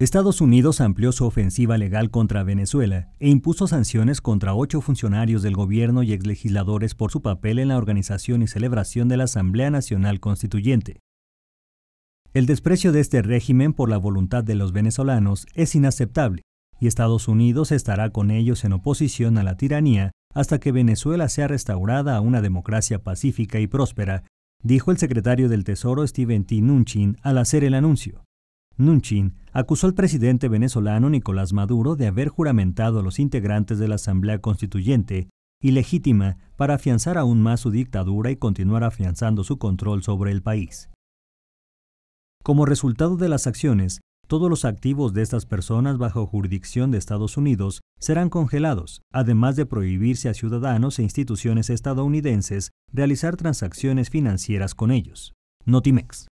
Estados Unidos amplió su ofensiva legal contra Venezuela e impuso sanciones contra ocho funcionarios del gobierno y exlegisladores por su papel en la organización y celebración de la Asamblea Nacional Constituyente. El desprecio de este régimen por la voluntad de los venezolanos es inaceptable, y Estados Unidos estará con ellos en oposición a la tiranía hasta que Venezuela sea restaurada a una democracia pacífica y próspera, dijo el secretario del Tesoro Steven T. Nunchin al hacer el anuncio. Nunchin acusó al presidente venezolano Nicolás Maduro de haber juramentado a los integrantes de la Asamblea Constituyente ilegítima para afianzar aún más su dictadura y continuar afianzando su control sobre el país. Como resultado de las acciones, todos los activos de estas personas bajo jurisdicción de Estados Unidos serán congelados, además de prohibirse a ciudadanos e instituciones estadounidenses realizar transacciones financieras con ellos. Notimex.